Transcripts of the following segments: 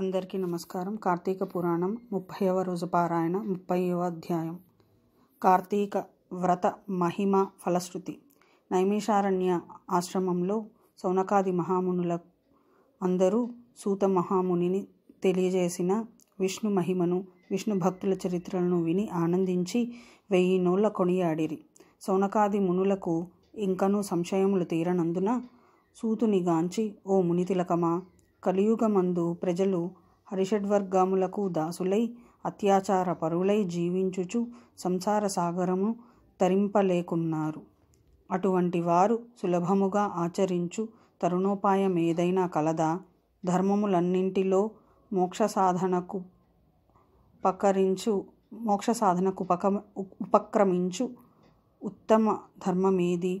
అందరికీ నమస్కారం కార్తీక పురాణం ముప్పైవ రోజు పారాయణ ముప్పైవ అధ్యాయం కార్తీక వ్రత మహిమ ఫలశ్రుతి నైమిషారణ్య ఆశ్రమంలో సౌనకాది మహామునుల అందరూ సూత మహామునిని తెలియజేసిన విష్ణు మహిమను విష్ణు భక్తుల చరిత్రలను విని ఆనందించి వెయ్యి నోళ్ళ కొనియాడిరి సౌనకాది మునులకు ఇంకనూ సంశయములు తీరనందున సూతుని గాంచి ఓ మునితిలకమా కలియుగమందు ప్రజలు హరిషడ్వర్గాములకు దాసులై అత్యాచార పరులై జీవించుచు సంసార సాగరము తరింపలేకున్నారు అటువంటి వారు సులభముగా ఆచరించు తరుణోపాయం ఏదైనా కలదా ధర్మములన్నింటిలో మోక్ష సాధనకు పకరించు మోక్ష సాధనకు ఉపక ఉపక్రమించు ఉత్తమ ధర్మమేది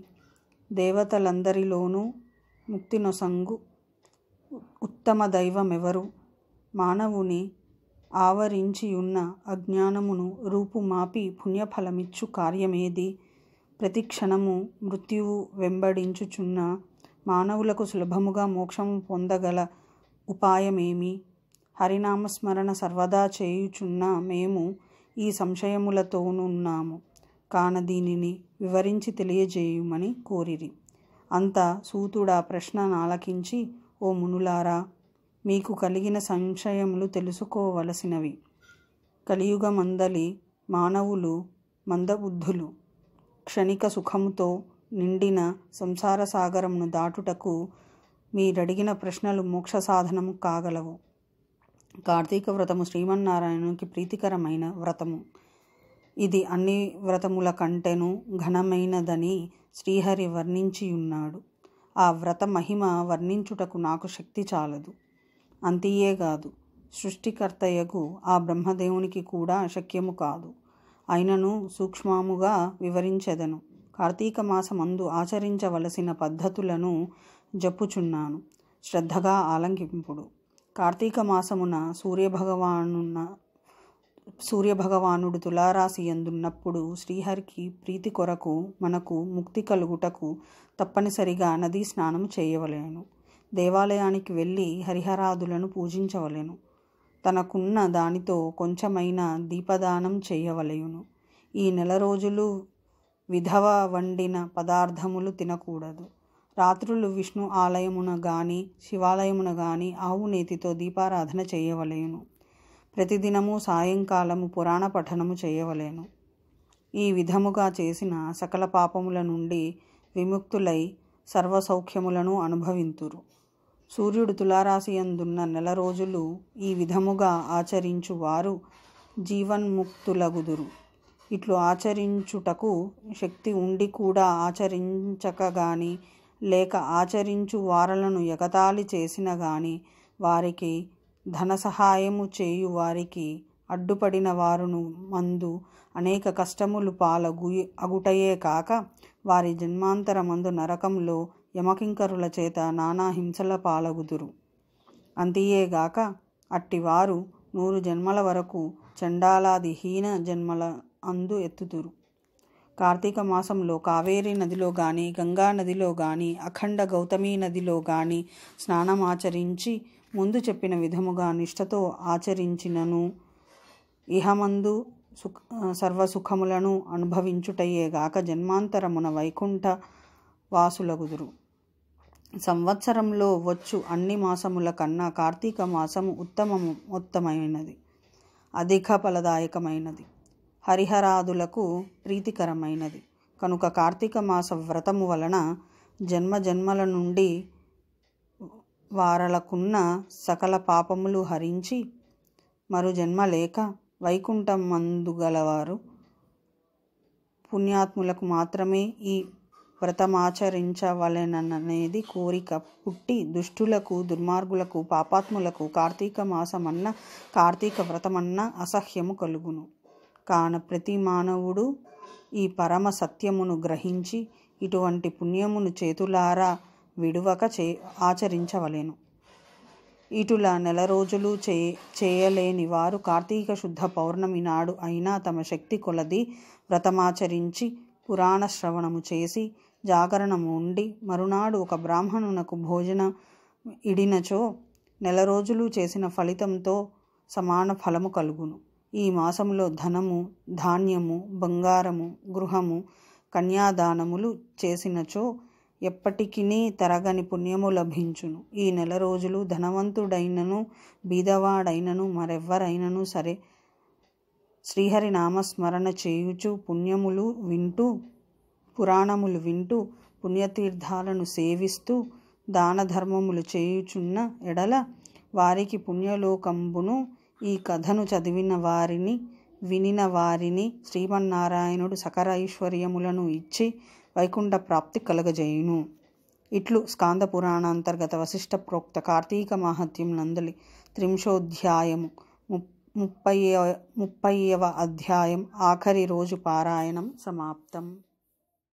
దేవతలందరిలోనూ ముక్తినొసంగు ఉత్తమ దైవం ఎవరు మానవుని ఆవరించియున్న అజ్ఞానమును రూపుమాపి పుణ్యఫలమిచ్చు కార్యమేది ప్రతి క్షణము మృత్యువు వెంబడించుచున్న మానవులకు సులభముగా మోక్షము పొందగల ఉపాయమేమి హరినామస్మరణ సర్వదా చేయుచున్న మేము ఈ సంశయములతోనున్నాము కాన దీనిని వివరించి తెలియజేయుమని కోరిరి అంతా సూతుడా ప్రశ్న నాలకించి ఓ మునులారా మీకు కలిగిన సంశయములు తెలుసుకోవలసినవి కలియుగమందలి మానవులు మందబుద్ధులు క్షణిక సుఖముతో నిండిన సంసార సాగరమును దాటుటకు మీరడిగిన ప్రశ్నలు మోక్ష సాధనము కాగలవు కార్తీక వ్రతము శ్రీమన్నారాయణునికి ప్రీతికరమైన వ్రతము ఇది అన్ని వ్రతముల కంటెను ఘనమైనదని శ్రీహరి వర్ణించియున్నాడు ఆ వ్రత మహిమ వర్ణించుటకు నాకు శక్తి చాలదు అంతియే కాదు సృష్టికర్తయ్యకు ఆ బ్రహ్మదేవునికి కూడా శక్యము కాదు అయినను సూక్ష్మాముగా వివరించెదను కార్తీక మాసమందు ఆచరించవలసిన పద్ధతులను జప్పుచున్నాను శ్రద్ధగా ఆలంకింపుడు కార్తీక మాసమున సూర్యభగవానున్న సూర్యభగవానుడు తులారాశి ఎందున్నప్పుడు శ్రీహరికి ప్రీతి కొరకు మనకు ముక్తి కలుగుటకు తప్పనిసరిగా నదీ స్నానం చేయవలేను దేవాలయానికి వెళ్ళి హరిహరాదులను పూజించవలెను తనకున్న దానితో కొంచెమైన దీపదానం చేయవలయును ఈ నెల రోజులు విధవ వండిన పదార్థములు తినకూడదు రాత్రులు విష్ణు ఆలయమున గాని శివాలయమున గాని ఆవు నేతితో దీపారాధన చేయవలయును ప్రతిదినము సాయంకాలము పురాణ పఠనము చేయవలేను ఈ విధముగా చేసిన సకల పాపముల నుండి విముక్తులై సర్వసౌఖ్యములను అనుభవింతురు సూర్యుడు తులారాశి అందున్న నెల రోజులు ఈ విధముగా ఆచరించు వారు జీవన్ముక్తులగుదురు ఇట్లు ఆచరించుటకు శక్తి ఉండి కూడా ఆచరించక గాని లేక ఆచరించు వారలను ఎగతాళి చేసిన గాని వారికి ధన సహాయము చేయు వారికి అడ్డుపడిన వారును మందు అనేక కష్టములు పాలగు అగుటయే కాక వారి జన్మాంతర మందు నరకంలో యమకింకరుల చేత నానా హింసల పాలగుదురు అంతియేగాక అట్టివారు నూరు జన్మల వరకు చండాలాది హీన జన్మల అందు ఎత్తుతురు కార్తీక మాసంలో కావేరీ నదిలో గాని గంగా నదిలో గాని అఖండ గౌతమి నదిలో గాని స్నానమాచరించి ముందు చెప్పిన విధముగా నిష్టతో ఆచరించినను ఇహమందు సుఖ సర్వసుఖములను గాక జన్మాంతరమున వైకుంఠ వాసులగుదురు సంవత్సరంలో వచ్చు అన్ని మాసముల కన్నా కార్తీక మాసము ఉత్తమము ఉత్తమైనది అధిక ఫలదాయకమైనది హరిహరాదులకు ప్రీతికరమైనది కనుక కార్తీక మాస వ్రతము వలన జన్మ జన్మల నుండి వారలకున్న సకల పాపములు హరించి మరు జన్మ లేక వైకుంఠం మందుగలవారు పుణ్యాత్ములకు మాత్రమే ఈ వ్రతమాచరించవలెననేది కోరిక పుట్టి దుష్టులకు దుర్మార్గులకు పాపాత్ములకు కార్తీక మాసమన్న కార్తీక వ్రతమన్న అసహ్యము కలుగును కాన ప్రతి మానవుడు ఈ పరమ సత్యమును గ్రహించి ఇటువంటి పుణ్యమును చేతులారా విడువక చే ఆచరించవలేను ఇటులా నెల రోజులు చే చేయలేని వారు కార్తీక శుద్ధ పౌర్ణమి నాడు అయినా తమ శక్తి కొలది వ్రతమాచరించి పురాణ శ్రవణము చేసి జాగరణము ఉండి మరునాడు ఒక బ్రాహ్మణునకు భోజన ఇడినచో నెల రోజులు చేసిన ఫలితంతో సమాన ఫలము కలుగును ఈ మాసంలో ధనము ధాన్యము బంగారము గృహము కన్యాదానములు చేసినచో ఎప్పటికీ తరగని పుణ్యము లభించును ఈ నెల రోజులు ధనవంతుడైనను బీదవాడైనను మరెవ్వరైనను సరే శ్రీహరి నామస్మరణ చేయుచు పుణ్యములు వింటూ పురాణములు వింటూ పుణ్యతీర్థాలను సేవిస్తూ దాన ధర్మములు చేయుచున్న ఎడల వారికి పుణ్యలోకంబును ఈ కథను చదివిన వారిని వినిన వారిని శ్రీమన్నారాయణుడు సకర ఐశ్వర్యములను ఇచ్చి వైకుంఠ ప్రాప్తి కలగజేయును ఇట్లు స్కాంద పురాణాంతర్గత వశిష్ట ప్రోక్త కార్తీక మహత్యం నందలి త్రింశోధ్యాయము ముప్పై ముప్పైవ అధ్యాయం ఆఖరి రోజు పారాయణం సమాప్తం